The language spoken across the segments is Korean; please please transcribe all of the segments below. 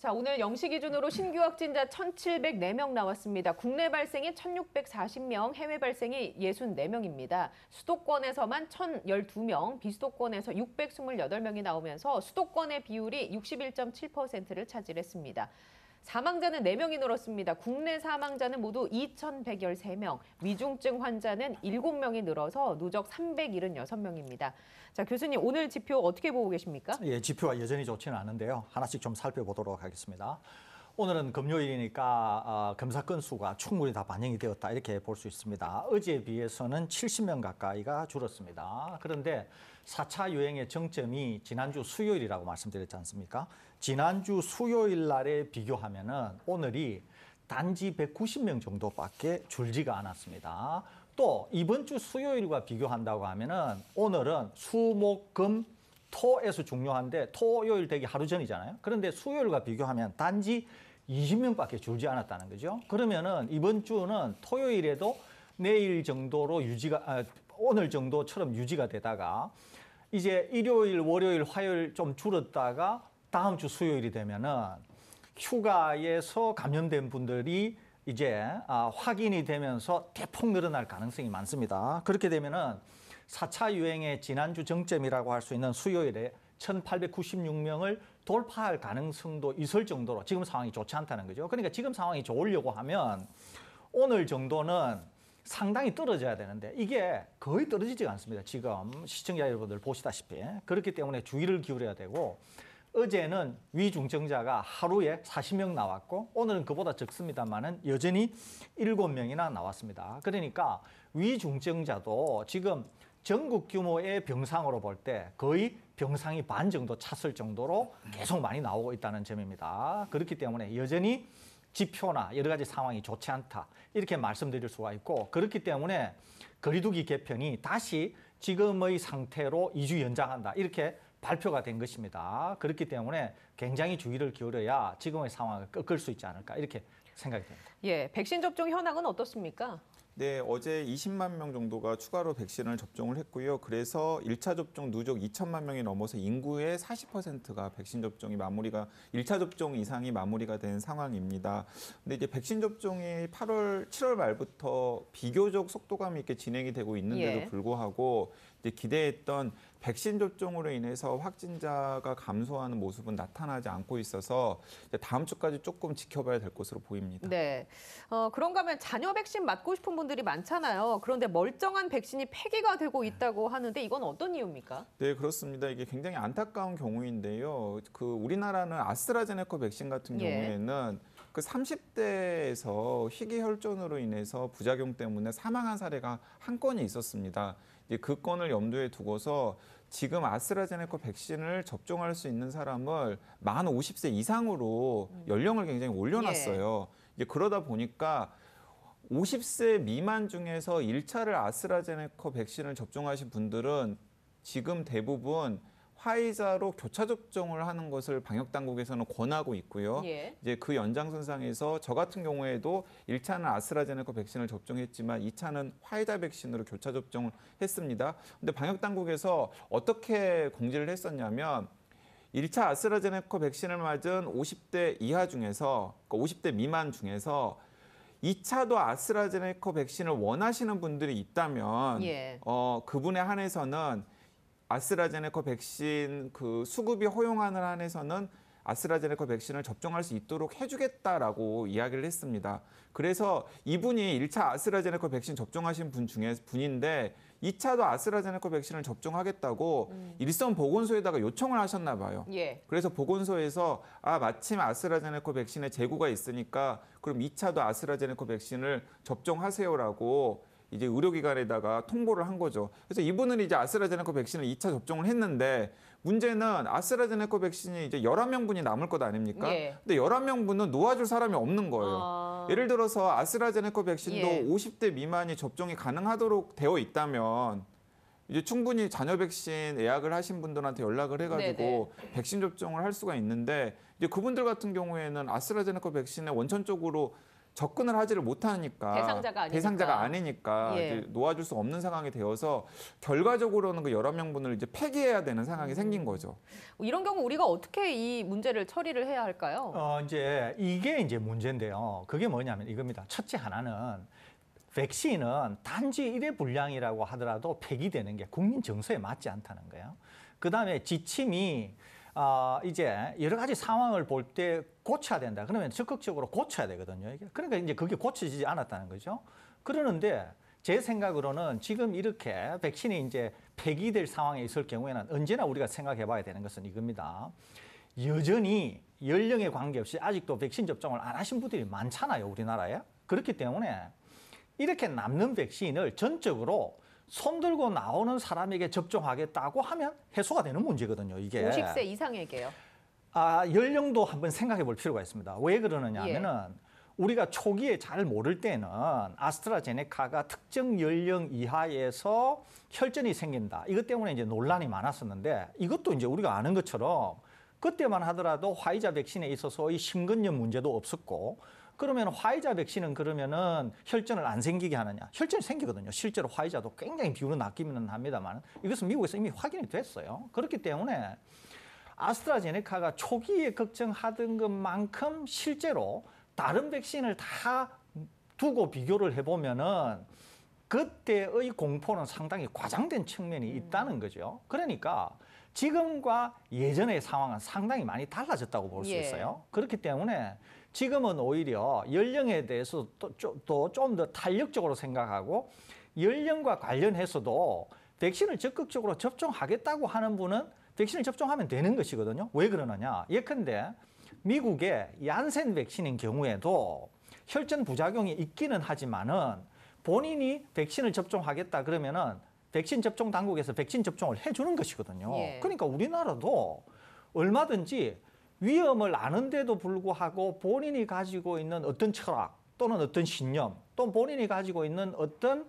자, 오늘 영시 기준으로 신규 확진자 1,704명 나왔습니다. 국내 발생이 1,640명, 해외 발생이 64명입니다. 수도권에서만 1,012명, 비수도권에서 628명이 나오면서 수도권의 비율이 61.7%를 차지했습니다. 사망자는 4명이 늘었습니다. 국내 사망자는 모두 2,113명, 위중증 환자는 7명이 늘어서 누적 376명입니다. 자, 교수님 오늘 지표 어떻게 보고 계십니까? 예, 지표가 여전히 좋지는 않은데요. 하나씩 좀 살펴보도록 하겠습니다. 오늘은 금요일이니까 어, 검사 건수가 충분히 다 반영이 되었다 이렇게 볼 수 있습니다. 어제에 비해서는 70명 가까이가 줄었습니다. 그런데 4차 유행의 정점이 지난주 수요일이라고 말씀드렸지 않습니까? 지난주 수요일 날에 비교하면은 오늘이 단지 190명 정도밖에 줄지가 않았습니다. 또 이번 주 수요일과 비교한다고 하면은 오늘은 수목금 토에서 중요한데 토요일 되기 하루 전이잖아요. 그런데 수요일과 비교하면 단지 20명밖에 줄지 않았다는 거죠. 그러면은 이번 주는 토요일에도 내일 정도로 유지가 아, 오늘 정도처럼 유지가 되다가 이제 일요일, 월요일, 화요일 좀 줄었다가 다음 주 수요일이 되면은 휴가에서 감염된 분들이 이제 아, 확인이 되면서 대폭 늘어날 가능성이 많습니다. 그렇게 되면은 4차 유행의 지난주 정점이라고 할 수 있는 수요일에 1,896명을 돌파할 가능성도 있을 정도로 지금 상황이 좋지 않다는 거죠. 그러니까 지금 상황이 좋으려고 하면 오늘 정도는 상당히 떨어져야 되는데 이게 거의 떨어지지 않습니다. 지금 시청자 여러분들 보시다시피. 그렇기 때문에 주의를 기울여야 되고 어제는 위중증자가 하루에 40명 나왔고 오늘은 그보다 적습니다만은 여전히 7명이나 나왔습니다. 그러니까 위중증자도 지금 전국 규모의 병상으로 볼 때 거의 병상이 반 정도 찼을 정도로 계속 많이 나오고 있다는 점입니다. 그렇기 때문에 여전히 지표나 여러 가지 상황이 좋지 않다 이렇게 말씀드릴 수가 있고 그렇기 때문에 거리두기 개편이 다시 지금의 상태로 2주 연장한다 이렇게 발표가 된 것입니다. 그렇기 때문에 굉장히 주의를 기울여야 지금의 상황을 꺾을 수 있지 않을까 이렇게 생각이 됩니다. 예, 백신 접종 현황은 어떻습니까? 네, 어제 20만 명 정도가 추가로 백신을 접종을 했고요. 그래서 1차 접종 누적 2천만 명이 넘어서 인구의 40%가 백신 접종이 마무리가 1차 접종 이상이 마무리가 된 상황입니다. 근데 이제 백신 접종이 8월 7월 말부터 비교적 속도감 있게 진행이 되고 있는데도 예. 불구하고 이제 기대했던 백신 접종으로 인해서 확진자가 감소하는 모습은 나타나지 않고 있어서 다음 주까지 조금 지켜봐야 될 것으로 보입니다. 네. 어, 그런가 하면 자녀 백신 맞고 싶은 분들 걱정들이 많잖아요. 그런데 멀쩡한 백신이 폐기가 되고 네. 있다고 하는데 이건 어떤 이유입니까? 네, 그렇습니다. 이게 굉장히 안타까운 경우인데요. 그 우리나라는 아스트라제네카 백신 같은 예. 경우에는 예. 그 30대에서 희귀혈전으로 인해서 부작용 때문에 사망한 사례가 한 건이 있었습니다. 그 건을 염두에 두고서 지금 아스트라제네카 백신을 접종할 수 있는 사람을 만 50세 이상으로 음. 연령을 굉장히 올려놨어요. 예. 그러다 보니까 50세 미만 중에서 1차를 아스트라제네카 백신을 접종하신 분들은 지금 대부분 화이자로 교차 접종을 하는 것을 방역 당국에서는 권하고 있고요. 예. 이제 그 연장선상에서 저 같은 경우에도 1차는 아스트라제네카 백신을 접종했지만 2차는 화이자 백신으로 교차 접종을 했습니다. 근데 방역 당국에서 어떻게 공지를 했었냐면 1차 아스트라제네카 백신을 맞은 50대 이하 중에서 그러니까 50대 미만 중에서 2차도 아스트라제네카 백신을 원하시는 분들이 있다면 예. 어, 그분에 한해서는 아스트라제네카 백신 그 수급이 허용하는 한에서는 아스트라제네카 백신을 접종할 수 있도록 해주겠다라고 이야기를 했습니다. 그래서 이분이 1차 아스트라제네카 백신 접종하신 분 중에 분인데 2차도 아스트라제네카 백신을 접종하겠다고 음. 일선 보건소에다가 요청을 하셨나 봐요. 예. 그래서 보건소에서 아 마침 아스트라제네카 백신의 재고가 있으니까 그럼 2차도 아스트라제네카 백신을 접종하세요라고 이제 의료기관에다가 통보를 한 거죠. 그래서 이분은 이제 아스트라제네카 백신을 2차 접종을 했는데 문제는 아스트라제네카 백신이 이제 11명분이 남을 것 아닙니까? 예. 근데 11명분은 놓아줄 사람이 없는 거예요. 아... 예를 들어서 아스트라제네카 백신도 예. 50대 미만이 접종이 가능하도록 되어 있다면 이제 충분히 잔여 백신 예약을 하신 분들한테 연락을 해가지고 네네. 네. 백신 접종을 할 수가 있는데 이제 그분들 같은 경우에는 아스트라제네카 백신의 원천적으로 접근을 하지를 못하니까 대상자가 아니니까, 대상자가 아니니까 예. 놓아줄 수 없는 상황이 되어서 결과적으로는 그 여러 명분을 이제 폐기해야 되는 상황이 음. 생긴 거죠. 이런 경우 우리가 어떻게 이 문제를 처리를 해야 할까요? 어, 이제 이게 이제 문제인데요. 그게 뭐냐면 이겁니다. 첫째 하나는 백신은 단지 일회 분량이라고 하더라도 폐기되는 게 국민 정서에 맞지 않다는 거예요. 그다음에 지침이 아, 이제 여러 가지 상황을 볼 때 고쳐야 된다. 그러면 적극적으로 고쳐야 되거든요. 그러니까 이제 그게 고쳐지지 않았다는 거죠. 그러는데 제 생각으로는 지금 이렇게 백신이 이제 폐기될 상황에 있을 경우에는 언제나 우리가 생각해 봐야 되는 것은 이겁니다. 여전히 연령에 관계없이 아직도 백신 접종을 안 하신 분들이 많잖아요. 우리나라에. 그렇기 때문에 이렇게 남는 백신을 전적으로 손 들고 나오는 사람에게 접종하겠다고 하면 해소가 되는 문제거든요. 이게 50세 이상에게요. 아 연령도 한번 생각해 볼 필요가 있습니다. 왜 그러느냐면은 하 예. 우리가 초기에 잘 모를 때는 아스트라제네카가 특정 연령 이하에서 혈전이 생긴다. 이것 때문에 이제 논란이 많았었는데 이것도 이제 우리가 아는 것처럼 그때만 하더라도 화이자 백신에 있어서 이 심근염 문제도 없었고 그러면 화이자 백신은 그러면은 혈전을 안 생기게 하느냐? 혈전이 생기거든요. 실제로 화이자도 굉장히 비율은 낮기는 합니다만 이것은 미국에서 이미 확인이 됐어요. 그렇기 때문에 아스트라제네카가 초기에 걱정하던 것만큼 실제로 다른 백신을 다 두고 비교를 해보면은 그때의 공포는 상당히 과장된 측면이 음. 있다는 거죠. 그러니까 지금과 예전의 상황은 상당히 많이 달라졌다고 볼수 예. 있어요. 그렇기 때문에 지금은 오히려 연령에 대해서 또좀 더 탄력적으로 생각하고 연령과 관련해서도 백신을 적극적으로 접종하겠다고 하는 분은 백신을 접종하면 되는 것이거든요. 왜 그러느냐? 예컨대 미국의 얀센 백신인 경우에도 혈전 부작용이 있기는 하지만은 본인이 백신을 접종하겠다 그러면은 백신 접종 당국에서 백신 접종을 해주는 것이거든요. 예. 그러니까 우리나라도 얼마든지 위험을 아는데도 불구하고 본인이 가지고 있는 어떤 철학 또는 어떤 신념 또 본인이 가지고 있는 어떤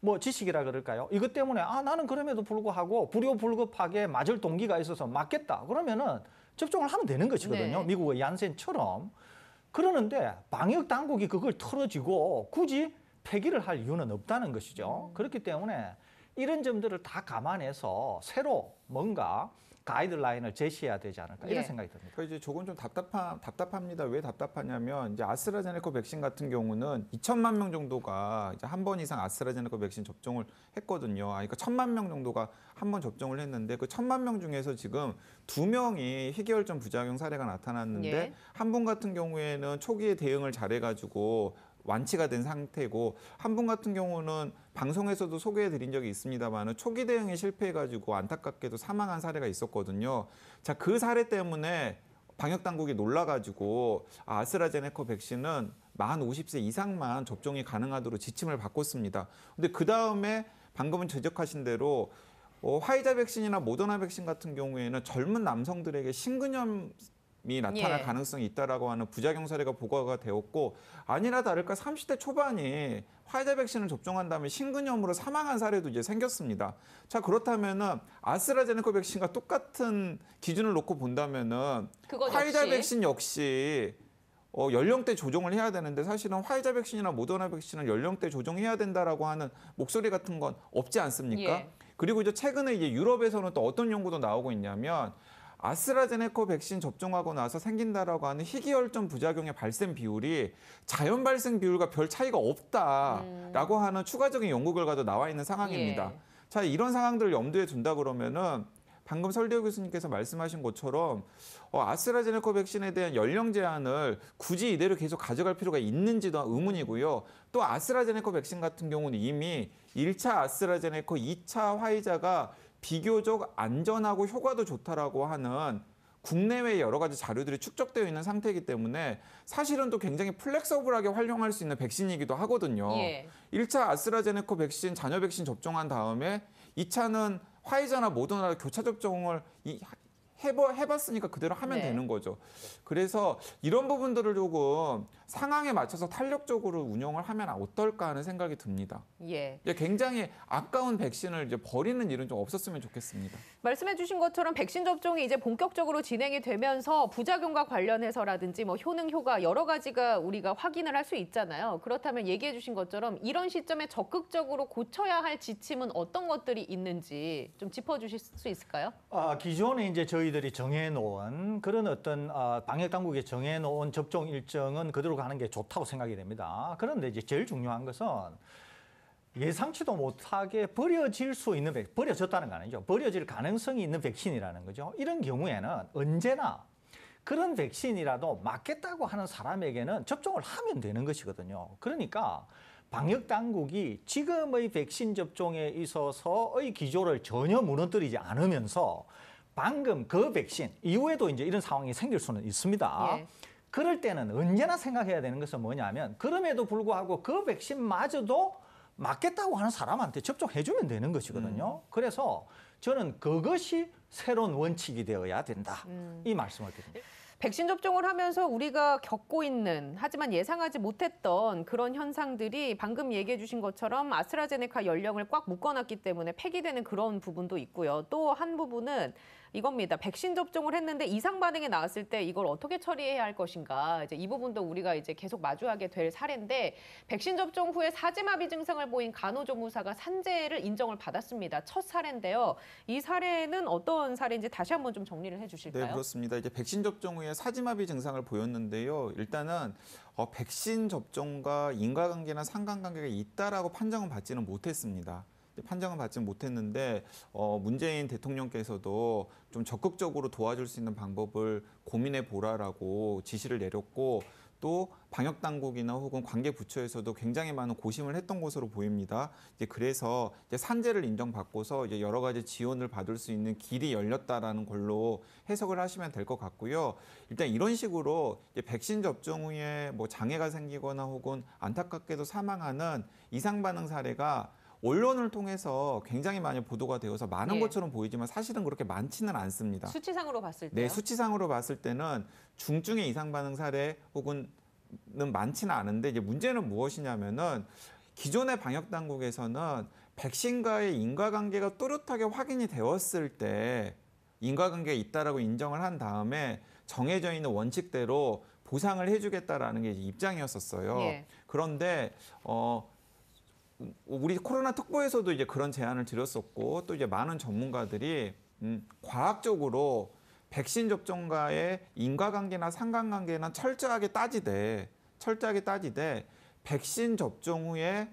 뭐 지식이라 그럴까요? 이것 때문에 아 나는 그럼에도 불구하고 불효불급하게 맞을 동기가 있어서 맞겠다. 그러면은 접종을 하면 되는 것이거든요. 네. 미국의 얀센처럼. 그러는데 방역 당국이 그걸 털어지고 굳이 폐기를 할 이유는 없다는 것이죠. 음. 그렇기 때문에 이런 점들을 다 감안해서 새로 뭔가 가이드라인을 제시해야 되지 않을까 이런 예. 생각이 듭니다. 그러니까 이제 조금 좀 답답하, 답답합니다. 왜 답답하냐면 이제 아스트라제네카 백신 같은 경우는 2천만 명 정도가 이제 한 번 이상 아스트라제네카 백신 접종을 했거든요. 아, 그러니까 천만 명 정도가 한 번 접종을 했는데 그 천만 명 중에서 지금 두 명이 희귀혈전 부작용 사례가 나타났는데 예. 한분 같은 경우에는 초기에 대응을 잘해가지고 완치가 된 상태고 한 분 같은 경우는 방송에서도 소개해 드린 적이 있습니다만 초기 대응에 실패해 가지고 안타깝게도 사망한 사례가 있었거든요. 자, 그 사례 때문에 방역 당국이 놀라 가지고 아, 스트라제네카 백신은 만 50세 이상만 접종이 가능하도록 지침을 바꿨습니다. 근데 그다음에 방금은 지적하신 대로 어, 화이자 백신이나 모더나 백신 같은 경우에는 젊은 남성들에게 신근염 이 나타날 예. 가능성이 있다라고 하는 부작용 사례가 보고가 되었고 아니나 다를까 30대 초반이 화이자 백신을 접종한 다음에 심근염으로 사망한 사례도 이제 생겼습니다. 자 그렇다면은 아스트라제네카 백신과 똑같은 기준을 놓고 본다면은 화이자 역시. 백신 역시 어, 연령대 조정을 해야 되는데 사실은 화이자 백신이나 모더나 백신은 연령대 조정해야 된다라고 하는 목소리 같은 건 없지 않습니까? 예. 그리고 이제 최근에 이제 유럽에서는 또 어떤 연구도 나오고 있냐면 아스트라제네카 백신 접종하고 나서 생긴다라고 하는 희귀혈전 부작용의 발생 비율이 자연 발생 비율과 별 차이가 없다라고 음. 하는 추가적인 연구 결과도 나와 있는 상황입니다. 예. 자, 이런 상황들을 염두에 둔다 그러면은 방금 설대호 교수님께서 말씀하신 것처럼 어, 아스트라제네코 백신에 대한 연령 제한을 굳이 이대로 계속 가져갈 필요가 있는지도 의문이고요. 또 아스트라제네코 백신 같은 경우는 이미 1차 아스트라제네코, 2차 화이자가 비교적 안전하고 효과도 좋다라고 하는 국내외 여러 가지 자료들이 축적되어 있는 상태이기 때문에 사실은 또 굉장히 플렉서블하게 활용할 수 있는 백신이기도 하거든요. 예. 1차 아스트라제네코 백신, 잔여 백신 접종한 다음에 2차는 화이자나 모더나 교차 접종을 해보, 해봤으니까 그대로 하면 네. 되는 거죠. 그래서 이런 부분들을 조금 상황에 맞춰서 탄력적으로 운영을 하면 어떨까 하는 생각이 듭니다. 예. 굉장히 아까운 백신을 이제 버리는 일은 좀 없었으면 좋겠습니다. 말씀해주신 것처럼 백신 접종이 이제 본격적으로 진행이 되면서 부작용과 관련해서라든지 뭐 효능 효과 여러 가지가 우리가 확인을 할 수 있잖아요. 그렇다면 얘기해주신 것처럼 이런 시점에 적극적으로 고쳐야 할 지침은 어떤 것들이 있는지 좀 짚어주실 수 있을까요? 아 기존에 이제 저희 저희들이 정해놓은 그런 어떤 아, 방역당국이 정해놓은 접종 일정은 그대로 가는 게 좋다고 생각이 됩니다. 그런데 이제 제일 중요한 것은 예상치도 못하게 버려질 수 있는 백, 버려졌다는 거 아니죠. 버려질 가능성이 있는 백신이라는 거죠. 이런 경우에는 언제나 그런 백신이라도 맞겠다고 하는 사람에게는 접종을 하면 되는 것이거든요. 그러니까 방역 당국이 지금의 백신 접종에 있어서의 기조를 전혀 무너뜨리지 않으면서 방금 그 백신 이후에도 이제 이런 상황이 생길 수는 있습니다. 예. 그럴 때는 언제나 생각해야 되는 것은 뭐냐면 그럼에도 불구하고 그 백신마저도 맞겠다고 하는 사람한테 접종해주면 되는 것이거든요. 음. 그래서 저는 그것이 새로운 원칙이 되어야 된다. 음. 이 말씀을 드립니다. 백신 접종을 하면서 우리가 겪고 있는 하지만 예상하지 못했던 그런 현상들이 방금 얘기해 주신 것처럼 아스트라제네카 연령을 꽉 묶어놨기 때문에 폐기되는 그런 부분도 있고요. 또 한 부분은 이겁니다. 백신 접종을 했는데 이상 반응이 나왔을 때 이걸 어떻게 처리해야 할 것인가. 이제 이 부분도 우리가 이제 계속 마주하게 될 사례인데 백신 접종 후에 사지마비 증상을 보인 간호조무사가 산재를 인정을 받았습니다. 첫 사례인데요. 이 사례는 어떤 사례인지 다시 한번 좀 정리를 해 주실까요? 네, 그렇습니다. 이제 백신 접종 후에 사지마비 증상을 보였는데요. 일단은 어, 백신 접종과 인과관계나 상관관계가 있다라고 판정은 받지는 못했습니다. 판정을 받지 못했는데 어, 문재인 대통령께서도 좀 적극적으로 도와줄 수 있는 방법을 고민해 보라라고 지시를 내렸고 또 방역 당국이나 혹은 관계 부처에서도 굉장히 많은 고심을 했던 것으로 보입니다. 이제 그래서 이제 산재를 인정받고서 이제 여러 가지 지원을 받을 수 있는 길이 열렸다라는 걸로 해석을 하시면 될 것 같고요. 일단 이런 식으로 이제 백신 접종 후에 뭐 장애가 생기거나 혹은 안타깝게도 사망하는 이상 반응 사례가 언론을 통해서 굉장히 많이 보도가 되어서 많은 예. 것처럼 보이지만 사실은 그렇게 많지는 않습니다. 수치상으로 봤을 때 네, 수치상으로 봤을 때는 중증의 이상 반응 사례 혹은 는 많지는 않은데 이제 문제는 무엇이냐면은 기존의 방역 당국에서는 백신과의 인과관계가 또렷하게 확인이 되었을 때 인과관계가 있다라고 인정을 한 다음에 정해져 있는 원칙대로 보상을 해주겠다라는 게 입장이었었어요. 예. 그런데 어 우리 코로나 특보에서도 이제 그런 제안을 드렸었고 또 이제 많은 전문가들이 음, 과학적으로 백신 접종과의 인과관계나 상관관계는 철저하게 따지되 철저하게 따지되 백신 접종 후에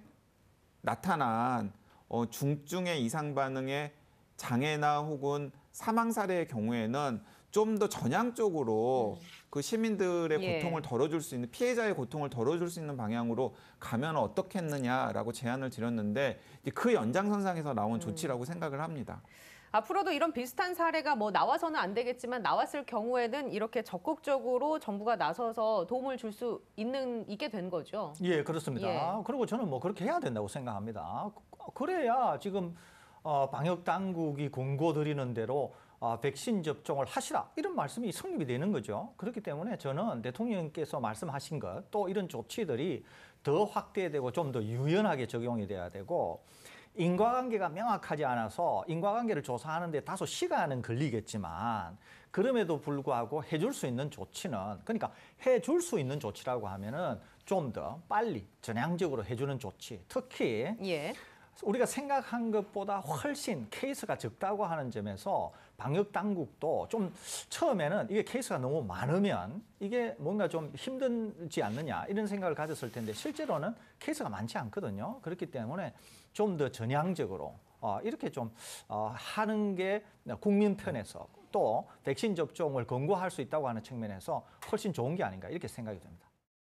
나타난 어, 중증의 이상 반응의 장애나 혹은 사망 사례의 경우에는 좀더 전향적으로 음. 그 시민들의 예. 고통을 덜어줄 수 있는 피해자의 고통을 덜어줄 수 있는 방향으로 가면 어떻겠느냐라고 제안을 드렸는데 그 연장선상에서 나온 음. 조치라고 생각을 합니다. 앞으로도 이런 비슷한 사례가 뭐 나와서는 안 되겠지만 나왔을 경우에는 이렇게 적극적으로 정부가 나서서 도움을 줄 수 있는 있게 된 거죠. 예, 그렇습니다. 예. 그리고 저는 뭐 그렇게 해야 된다고 생각합니다. 그, 그래야 지금 어, 방역 당국이 공고 드리는 대로 아, 백신 접종을 하시라 이런 말씀이 성립이 되는 거죠. 그렇기 때문에 저는 대통령께서 말씀하신 것 또 이런 조치들이 더 확대되고 좀 더 유연하게 적용이 돼야 되고 인과관계가 명확하지 않아서 인과관계를 조사하는데 다소 시간은 걸리겠지만 그럼에도 불구하고 해줄 수 있는 조치는 그러니까 해줄 수 있는 조치라고 하면은 좀 더 빨리 전향적으로 해주는 조치 특히 예. 우리가 생각한 것보다 훨씬 케이스가 적다고 하는 점에서 방역 당국도 좀 처음에는 이게 케이스가 너무 많으면 이게 뭔가 좀 힘든지 않느냐 이런 생각을 가졌을 텐데 실제로는 케이스가 많지 않거든요. 그렇기 때문에 좀 더 전향적으로 어, 이렇게 좀 어, 하는 게 국민 편에서 또 백신 접종을 권고할 수 있다고 하는 측면에서 훨씬 좋은 게 아닌가 이렇게 생각이 됩니다.